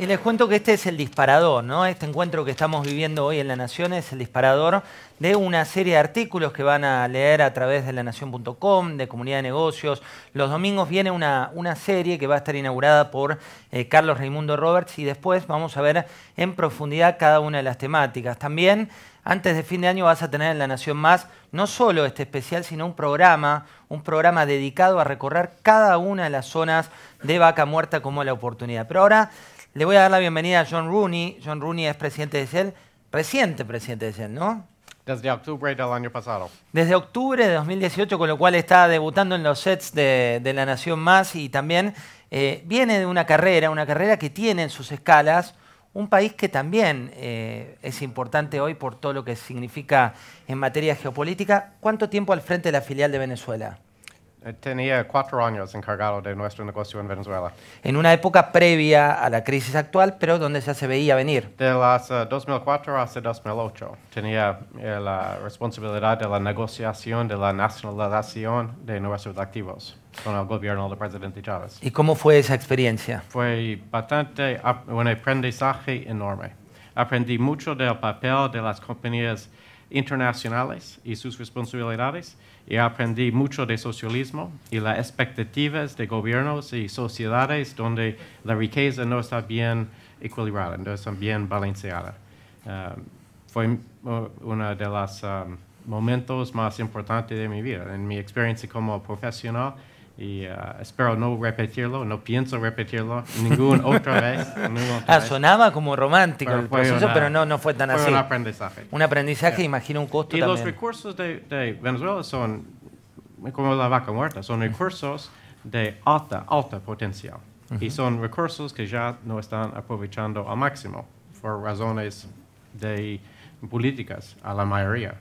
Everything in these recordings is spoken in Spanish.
Y les cuento que este es el disparador, ¿no? Este encuentro que estamos viviendo hoy en La Nación es el disparador de una serie de artículos que van a leer a través de lanación.com, de Comunidad de Negocios. Los domingos viene una, una serie que va a estar inaugurada por eh, Carlos Raimundo Roberts y después vamos a ver en profundidad cada una de las temáticas. También antes de fin de año vas a tener en La Nación Más no solo este especial, sino un programa, un programa dedicado a recorrer cada una de las zonas de vaca muerta como la oportunidad. Pero ahora le voy a dar la bienvenida a John Rooney. John Rooney es presidente de CEL, reciente presidente de CEL, ¿no? Desde octubre del año pasado. Desde octubre de 2018, con lo cual está debutando en los sets de, La Nación Más y también eh, viene de una carrera, una carrera que tiene en sus escalas un país que también eh, es importante hoy por todo lo que significa en materia geopolítica. ¿Cuánto tiempo al frente de la filial de Venezuela? Tenía cuatro años encargado de nuestro negocio en Venezuela. En una época previa a la crisis actual, pero donde ya se veía venir. De las 2004 hasta 2008 tenía eh, la responsabilidad de la negociación de la nacionalización de nuestros activos con el gobierno del presidente Chávez. ¿Y cómo fue esa experiencia? Fue bastante un aprendizaje enorme. Aprendí mucho del papel de las compañías internacionales y sus responsabilidades y aprendí mucho de socialismo y las expectativas de gobiernos y sociedades donde la riqueza no está bien equilibrada, no está bien balanceada. Um, fue uh, uno de los um, momentos más importantes de mi vida. En mi experiencia como profesional, y uh, espero no repetirlo, no pienso repetirlo ninguna otra vez. ah, sonaba como romántico pero el proceso, pero no, no fue tan así. un aprendizaje. Un aprendizaje, imagino un costo y los recursos de, Venezuela son como la vaca muerta, son recursos de alta, alta potencial. Y son recursos que ya no están aprovechando al máximo por razones de políticas a la mayoría.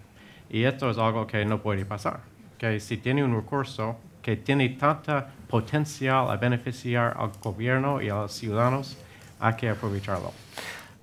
Y esto es algo que no puede pasar. Que si tiene un recurso que tiene tanta potencial a beneficiar al gobierno y a los ciudadanos, hay que aprovecharlo.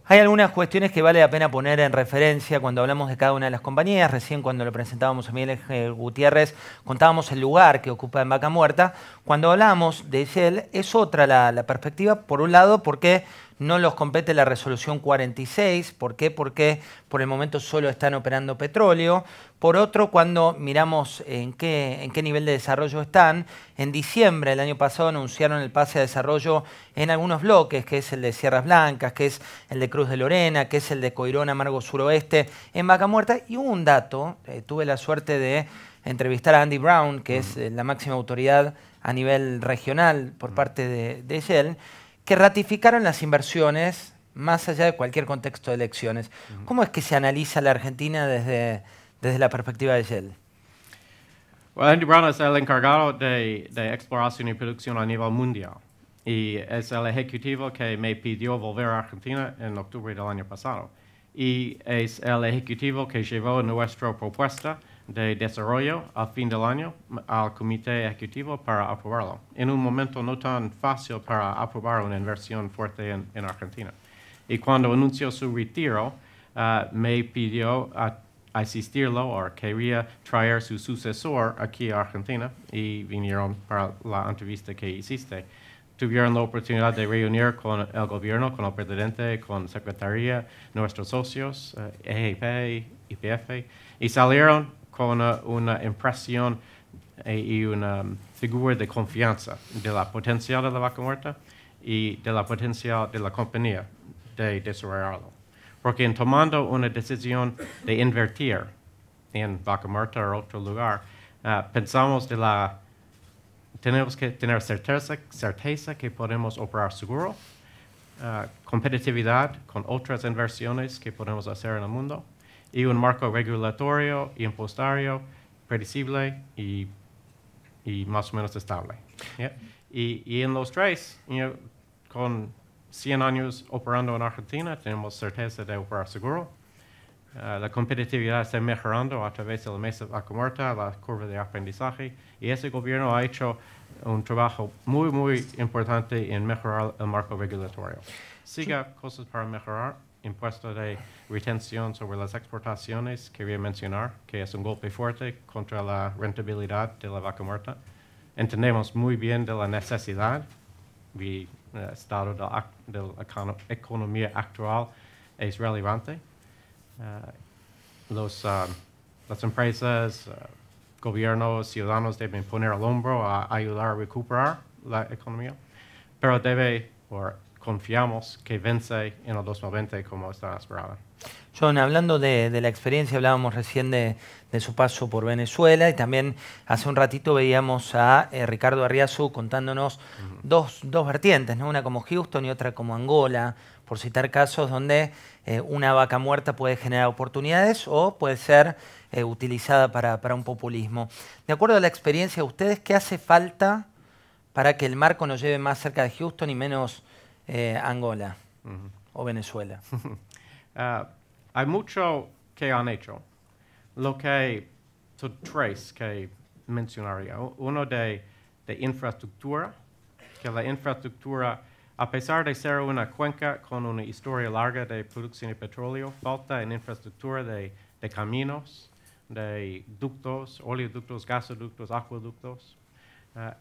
Hay algunas cuestiones que vale la pena poner en referencia cuando hablamos de cada una de las compañías. Recién cuando lo presentábamos a Miguel Gutiérrez contábamos el lugar que ocupa en Vaca Muerta. Cuando hablamos de Shell es otra la perspectiva, por un lado porque no los compete la resolución 46. ¿Por qué? Porque por el momento solo están operando petróleo. Por otro, cuando miramos en qué, en qué nivel de desarrollo están, en diciembre del año pasado anunciaron el pase a desarrollo en algunos bloques, que es el de Sierras Blancas, que es el de Cruz de Lorena, que es el de Coirón, Amargo Suroeste, en Vaca Muerta. Y un dato, eh, tuve la suerte de entrevistar a Andy Brown, que es eh, la máxima autoridad a nivel regional por parte de, de Shell, que ratificaron las inversiones más allá de cualquier contexto de elecciones. ¿Cómo es que se analiza la Argentina desde, desde la perspectiva de Shell? Well, Andy Brown es el encargado de, de, exploración y producción a nivel mundial y es el ejecutivo que me pidió volver a Argentina en octubre del año pasado y es el ejecutivo que llevó nuestra propuesta de Desarrollo al fin del año al Comité Ejecutivo para aprobarlo, en un momento no tan fácil para aprobar una inversión fuerte en, Argentina. Y cuando anunció su retiro, eh, me pidió asistirlo o quería traer su sucesor aquí a Argentina y vinieron para la entrevista que hiciste. Tuvieron la oportunidad de reunir con el gobierno, con el presidente, con secretaría, nuestros socios, uh, eh, EGP, IPF, y salieron con una impresión e, y una um, figura de confianza de la potencial de la vaca muerta y de la potencial de la compañía de desarrollarlo. Porque en tomando una decisión de invertir en vaca muerta o otro lugar, ah, pensamos de la tenemos que tener certeza, certeza que podemos operar seguro, ah, competitividad con otras inversiones que podemos hacer en el mundo y un marco regulatorio, impostario, predecible y, y más o menos estable. Y, y, en los tres, con 100 años operando en Argentina, tenemos certeza de operar seguro. Uh, la competitividad está mejorando a través de la mesa vaca la curva de aprendizaje, y ese gobierno ha hecho un trabajo muy, muy importante en mejorar el marco regulatorio. Siga cosas para mejorar, impuesto de retención sobre las exportaciones, quería mencionar que es un golpe fuerte contra la rentabilidad de la vaca muerta. Entendemos muy bien de la necesidad y el eh, estado de la, economía actual es relevante. Eh, los, ah, las empresas, ah, gobiernos, ciudadanos deben poner al hombro a ayudar a recuperar la economía, pero debe, por confiamos que vence en el 2020 como está esperado. John, hablando de, la experiencia, hablábamos recién de, su paso por Venezuela y también hace un ratito veíamos a eh, Ricardo Arriazu contándonos dos, dos, vertientes, ¿no? una como Houston y otra como Angola, por citar casos donde eh, una vaca muerta puede generar oportunidades o puede ser eh, utilizada para, para un populismo. De acuerdo a la experiencia de ustedes, ¿qué hace falta para que el marco nos lleve más cerca de Houston y menos eh, Angola o Venezuela. Ah, hay mucho que han hecho. Lo que son tres que mencionaría. Uno de, de infraestructura, que la infraestructura, a pesar de ser una cuenca con una historia larga de producción de petróleo, falta en infraestructura de, caminos, de ductos, oleoductos, gasoductos, acueductos. Ah,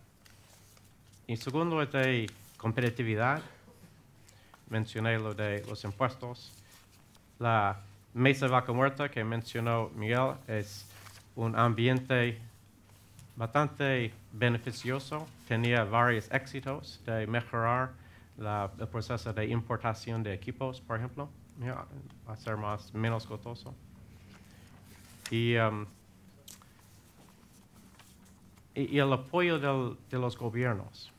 y segundo es de competitividad mencioné lo de los impuestos. La mesa vaca muerta que mencionó Miguel es un ambiente bastante beneficioso, tenía varios éxitos de mejorar el proceso de importación de equipos, por ejemplo, hacer más, menos costoso. Y, um, el apoyo de los gobiernos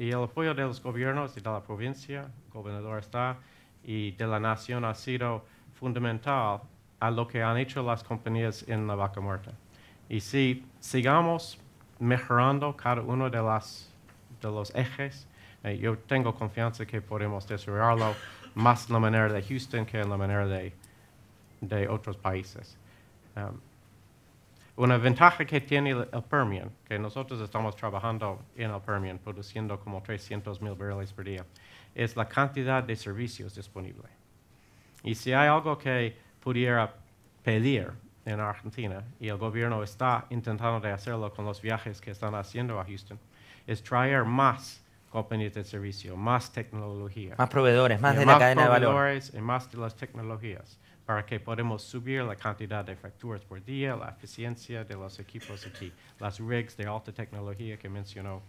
y el apoyo de los gobiernos y de la provincia, gobernador está, y de la nación ha sido fundamental a lo que han hecho las compañías en la vaca muerta. Y si sigamos mejorando cada uno de, los ejes, eh, yo tengo confianza que podemos desarrollarlo más en la manera de Houston que en la manera de, otros países. Um, una ventaja que tiene el Permian, que nosotros estamos trabajando en el Permian, produciendo como 300 mil barriles por día, es la cantidad de servicios disponibles. Y si hay algo que pudiera pedir en Argentina, y el gobierno está intentando de hacerlo con los viajes que están haciendo a Houston, es traer más compañías de servicio, más tecnología. Más proveedores, más de la cadena de valor. Y más de las tecnologías para que podamos subir la cantidad de facturas por día, la eficiencia de los equipos aquí, las rigs de alta tecnología que mencionó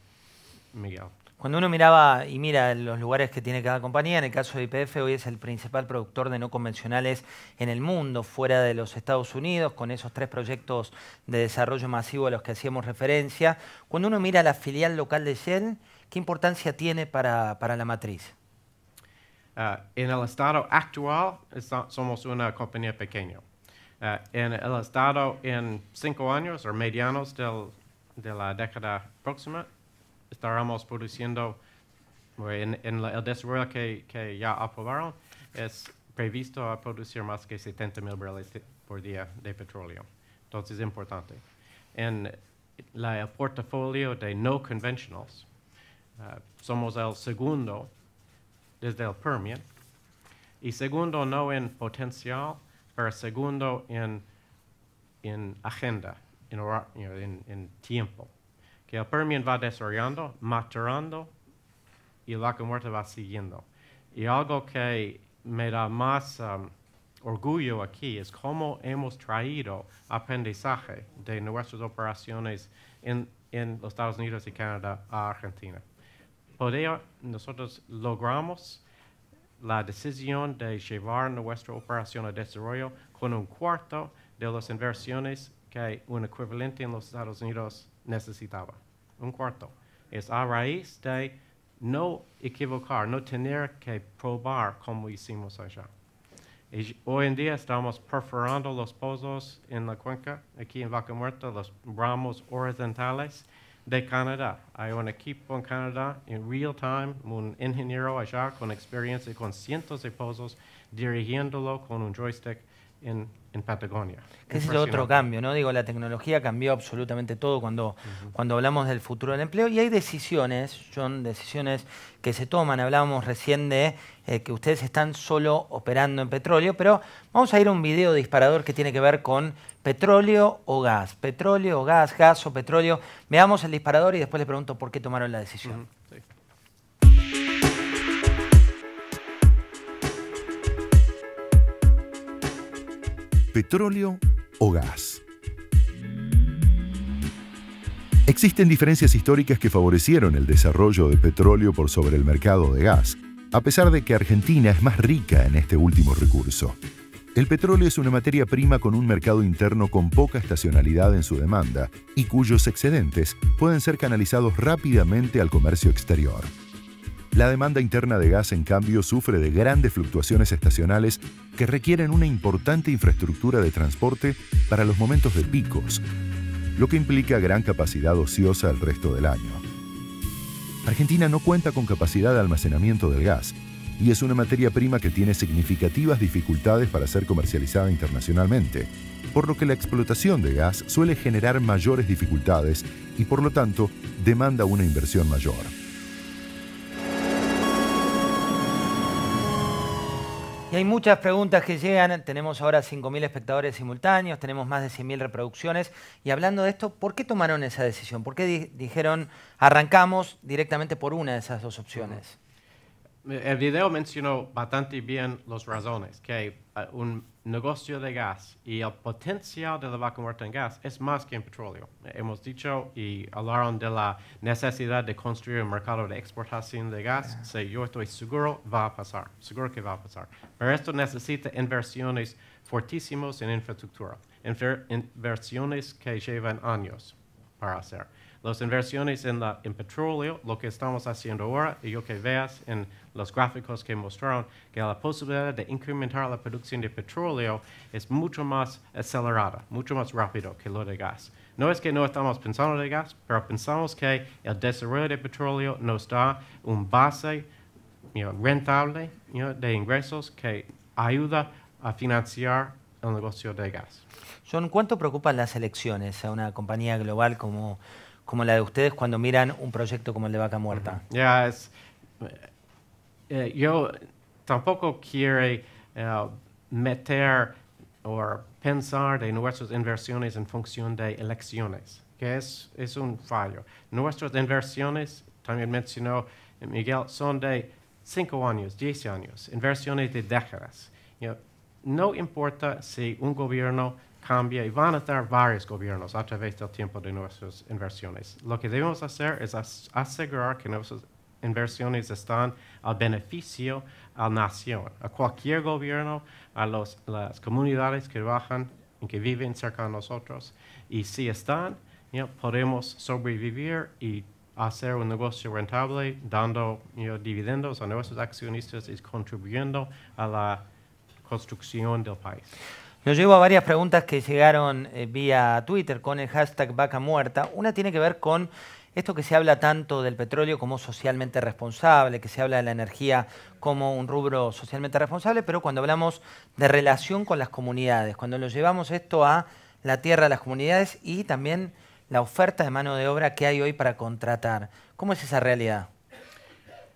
Miguel. Cuando uno miraba y mira los lugares que tiene cada compañía, en el caso de IPF hoy es el principal productor de no convencionales en el mundo, fuera de los Estados Unidos, con esos tres proyectos de desarrollo masivo a los que hacíamos referencia. Cuando uno mira la filial local de Shell, ¿Qué importancia tiene para, para la matriz? Uh, en el estado actual somos una compañía pequeña. Uh, en el estado en cinco años o medianos de la década próxima estaremos produciendo en, el desarrollo que, ya aprobaron es previsto a producir más que 70 mil barriles por día de petróleo. Entonces es importante. En la, el portafolio de no conventionals, Uh, somos el segundo desde el Permian. Y segundo no en potencial, pero segundo en, agenda, en, tiempo. Que el Permian va desarrollando, maturando y la muerte va siguiendo. Y algo que me da más um, orgullo aquí es cómo hemos traído aprendizaje de nuestras operaciones en los Estados Unidos y Canadá a Argentina poder nosotros logramos la decisión de llevar nuestra operación a desarrollo con un cuarto de las inversiones que un equivalente en los Estados Unidos necesitaba. Un cuarto. Es a raíz de no equivocar, no tener que probar como hicimos allá. hoy en día estamos perforando los pozos en la cuenca, aquí en Vaca Muerta, los ramos horizontales, de Canadá. Hay un equipo en Canadá en real time, un ingeniero allá con experiencia con cientos de pozos, dirigiéndolo con un joystick en en Patagonia. Que es el otro cambio, ¿no? Digo, la tecnología cambió absolutamente todo cuando, cuando hablamos del futuro del empleo y hay decisiones, son decisiones que se toman. Hablábamos recién de eh, que ustedes están solo operando en petróleo, pero vamos a ir a un video disparador que tiene que ver con petróleo o gas. Petróleo o gas, gas o petróleo. Veamos el disparador y después les pregunto por qué tomaron la decisión. petróleo o gas. Existen diferencias históricas que favorecieron el desarrollo de petróleo por sobre el mercado de gas, a pesar de que Argentina es más rica en este último recurso. El petróleo es una materia prima con un mercado interno con poca estacionalidad en su demanda y cuyos excedentes pueden ser canalizados rápidamente al comercio exterior. La demanda interna de gas, en cambio, sufre de grandes fluctuaciones estacionales que requieren una importante infraestructura de transporte para los momentos de picos, lo que implica gran capacidad ociosa el resto del año. Argentina no cuenta con capacidad de almacenamiento del gas y es una materia prima que tiene significativas dificultades para ser comercializada internacionalmente, por lo que la explotación de gas suele generar mayores dificultades y por lo tanto demanda una inversión mayor. Y hay muchas preguntas que llegan. Tenemos ahora 5.000 espectadores simultáneos, tenemos más de 100.000 reproducciones. Y hablando de esto, ¿por qué tomaron esa decisión? ¿Por qué dijeron arrancamos directamente por una de esas dos opciones? El video mencionó bastante bien las razones, que ah, un negocio de gas y el potencial de la vaca muerta en gas es más que en petróleo. Hemos dicho y hablaron de la necesidad de construir un mercado de exportación de gas. Ah. Sí, yo estoy seguro va a pasar, seguro que va a pasar. Pero esto necesita inversiones fortísimas en infraestructura, inversiones que llevan años para hacer las inversiones en, la, en petróleo, lo que estamos haciendo ahora, y yo que veas en los gráficos que mostraron, que la posibilidad de incrementar la producción de petróleo es mucho más acelerada, mucho más rápido que lo de gas. No es que no estamos pensando en gas, pero pensamos que el desarrollo de petróleo nos da un base rentable de ingresos que ayuda a financiar el negocio de gas. John, ¿cuánto preocupan las elecciones a una compañía global como como la de ustedes cuando miran un proyecto como el de Vaca Muerta? Eh, eh, yo tampoco quiero eh, meter o pensar de nuestras inversiones en función de elecciones, que es, es un fallo. Nuestras inversiones, también mencionó Miguel, son de 5 años, 10 años, inversiones de décadas. no importa si un gobierno cambia y van a estar varios gobiernos a través del tiempo de nuestras inversiones. Lo que debemos hacer es asegurar que nuestras inversiones están al beneficio a la nación, a cualquier gobierno, a las comunidades que trabajan y que viven cerca de nosotros. Y si están, podemos sobrevivir y hacer un negocio rentable, dando dividendos a nuestros accionistas y contribuyendo a la construcción del país. Nos llevo a varias preguntas que llegaron eh, vía Twitter con el hashtag vaca muerta. Una tiene que ver con esto que se habla tanto del petróleo como socialmente responsable, que se habla de la energía como un rubro socialmente responsable, pero cuando hablamos de relación con las comunidades, cuando lo llevamos esto a la tierra a las comunidades y también la oferta de mano de obra que hay hoy para contratar. ¿Cómo es esa realidad?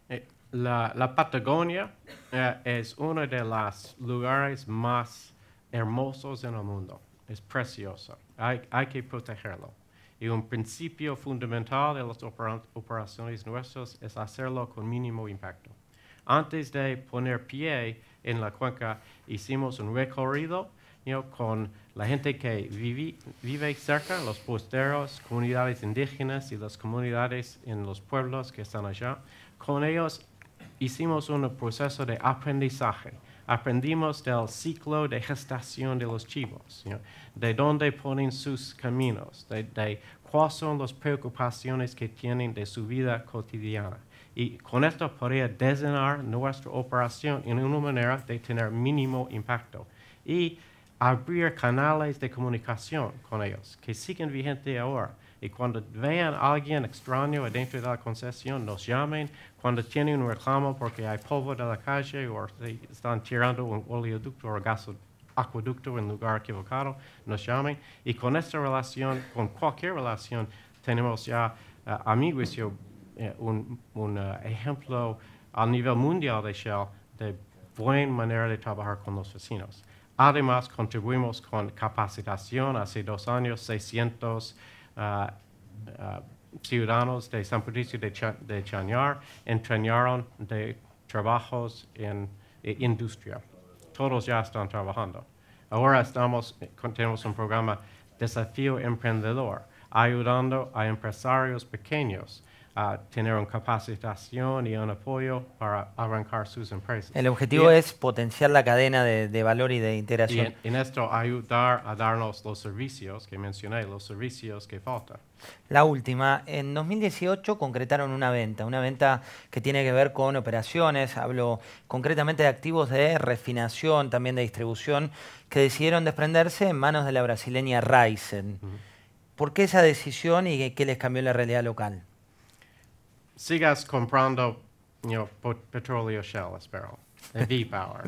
Eh, la, Patagonia eh, es uno de los lugares más hermosos en el mundo. Es precioso. Hay, que protegerlo. Y un principio fundamental de las operaciones nuestras es hacerlo con mínimo impacto. Antes de poner pie en la cuenca, hicimos un recorrido con la gente que vive, vive cerca, los posteros, comunidades indígenas y las comunidades en los pueblos que están allá. Con ellos hicimos un proceso de aprendizaje aprendimos del ciclo de gestación de los chivos, de dónde ponen sus caminos, de, cuáles son las preocupaciones que tienen de su vida cotidiana. Y con esto podría diseñar nuestra operación en una manera de tener mínimo impacto y abrir canales de comunicación con ellos, que siguen vigentes ahora y cuando vean a alguien extraño dentro de la concesión, nos llamen. Cuando tienen un reclamo porque hay polvo de la calle o están tirando un oleoducto o gas acueducto en lugar equivocado, nos llamen. Y con esta relación, con cualquier relación, tenemos ya, eh, amigos. a eh, un, eh, ejemplo a nivel mundial de Shell de buena manera de trabajar con los vecinos. Además, contribuimos con capacitación. Hace dos años, 600 Uh, uh, ciudadanos de San Patricio de, Chañar entrenaron de trabajos en e, industria. Todos ya están trabajando. Ahora estamos, tenemos un programa Desafío Emprendedor, ayudando a empresarios pequeños a tener una capacitación y un apoyo para arrancar sus empresas. El objetivo es potenciar la cadena de, valor y de integración. Y en, esto ayudar a darnos los servicios que mencioné, los servicios que faltan. La última, en 2018 concretaron una venta, una venta que tiene que ver con operaciones, hablo concretamente de activos de refinación, también de distribución, que decidieron desprenderse en manos de la brasileña Ryzen. ¿Por qué esa decisión y qué les cambió la realidad local? sigas comprando petróleo Shell, espero. V-Power.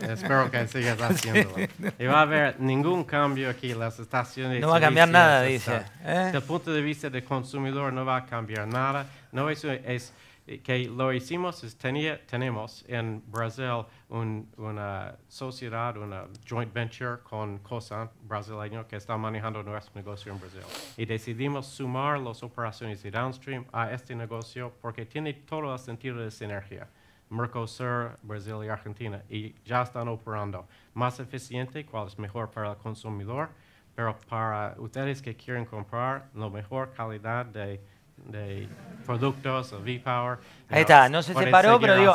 Espero que sigas haciéndolo. Y va a haber ningún cambio aquí en las estaciones. No va a cambiar nada, dice. ¿eh? Desde el punto de vista del consumidor no va a cambiar nada. No eso es eh, que lo hicimos es que tenemos en Brasil una sociedad, una joint venture con cosa brasileño que está manejando nuestro negocio en Brasil. Y decidimos sumar las operaciones de downstream a este negocio porque tiene todo el sentido de sinergia. Mercosur, Brasil y Argentina, y ya están operando. Más eficiente, cuál es mejor para el consumidor, pero para ustedes que quieren comprar la mejor calidad de de productos de V-Power. Ahí está, no se separó, pero digo,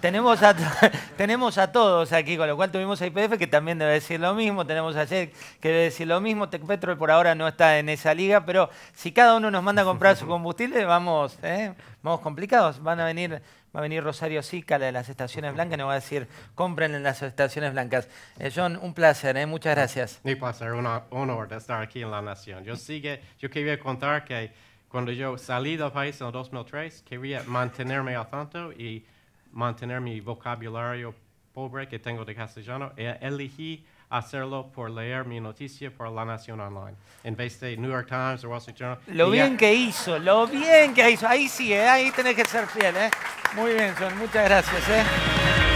tenemos a, tenemos a todos aquí, con lo cual tuvimos a IPF que también debe decir lo mismo, tenemos a Jet que debe decir lo mismo, Tecpetrol por ahora no está en esa liga, pero si cada uno nos manda a comprar su combustible, vamos, ¿eh? vamos complicados, van a venir va a venir Rosario Sica, la de las Estaciones Blancas, nos va a decir, compren en las Estaciones Blancas. Eh, John, un placer, ¿eh? muchas ah, gracias. Mi placer, un honor de estar aquí en La Nación. Yo, sigue, yo quería contar que cuando yo salí del país en el 2003, quería mantenerme al tanto y mantener mi vocabulario pobre que tengo de castellano. E elegí hacerlo por leer mi noticia por La Nación Online, en vez de New York Times o Washington. Journal. Lo bien que hizo, lo bien que hizo. Ahí sí, eh, ahí tenés que ser fiel. ¿eh? Muy bien, son muchas gracias. ¿eh?